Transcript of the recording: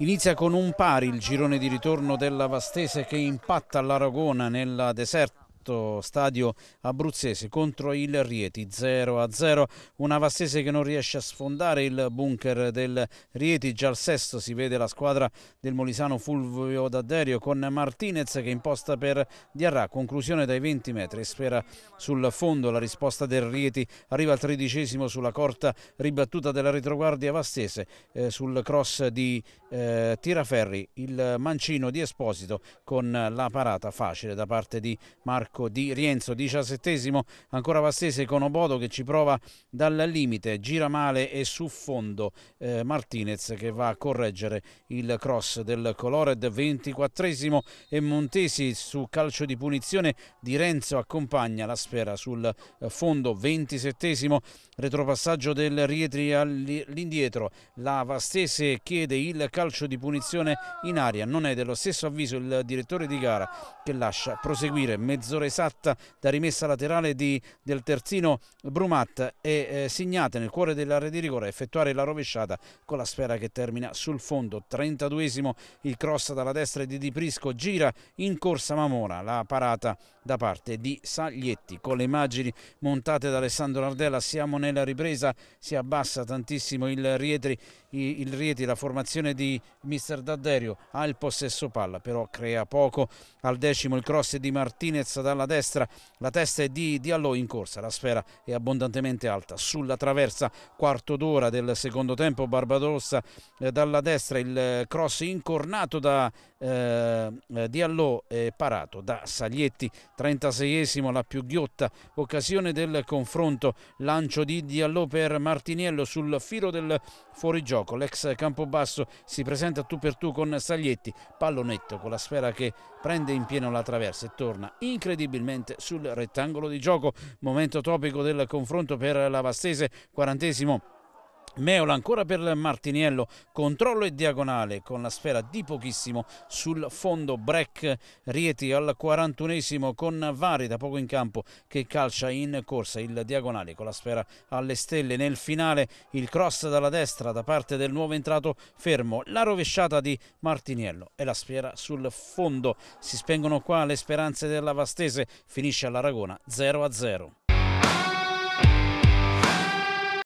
Inizia con un pari il girone di ritorno della Vastese che impatta l'Aragona nella deserta Porto Stadio Abruzzese contro il Rieti 0-0, una Vassese che non riesce a sfondare il bunker del Rieti, già al sesto si vede la squadra del Molisano Fulvio D'Aderio con Martinez che imposta per Diarra, conclusione dai 20 metri spera sul fondo la risposta del Rieti, arriva al tredicesimo sulla corta ribattuta della retroguardia Vastese eh, sul cross di eh, Tiraferri, il mancino di Esposito con la parata facile da parte di Marco tacco di Rienzo, 17 ancora Vastese con Obodo che ci prova dal limite, gira male e su fondo eh, Martinez che va a correggere il cross del Colored, 24 e Montesi su calcio di punizione di Renzo accompagna la sfera sul eh, fondo, 27 retropassaggio del Rietri all'indietro, la Vastese chiede il calcio di punizione in aria, non è dello stesso avviso il direttore di gara che lascia proseguire mezz'ora misura esatta da rimessa laterale di, del terzino Brumat e eh, Signate nel cuore dell'area di rigore effettuare la rovesciata con la sfera che termina sul fondo. 32esimo il cross dalla destra di Di Prisco gira in corsa Mamora la parata da parte di Saglietti con le immagini montate da Alessandro Nardella siamo nella ripresa si abbassa tantissimo il Rietri, il rietri la formazione di mister Dadderio ha il possesso palla però crea poco al decimo il cross di Martinez dalla destra, la testa è di Diallo in corsa, la sfera è abbondantemente alta sulla traversa, quarto d'ora del secondo tempo, Barbarossa eh, dalla destra, il eh, cross incornato da eh, eh Diallo eh, parato da Saglietti, 36esimo la più ghiotta, occasione del confronto, lancio di Diallo per Martiniello sul filo del fuorigioco, l'ex Campobasso si presenta tu per tu con Saglietti, pallonetto con la sfera che prende in pieno la traversa e torna incredibile incredibilmente sul rettangolo di gioco. Momento topico del confronto per la Vastese, quarantesimo Meola ancora per Martiniello, controllo e diagonale con la sfera di pochissimo sul fondo Breck Rieti al 41esimo con Vari da poco in campo che calcia in corsa il diagonale con la sfera alle stelle nel finale il cross dalla destra da parte del nuovo entrato fermo, la rovesciata di Martiniello e la sfera sul fondo si spengono qua le speranze della Vastese finisce all'Aragona 0 0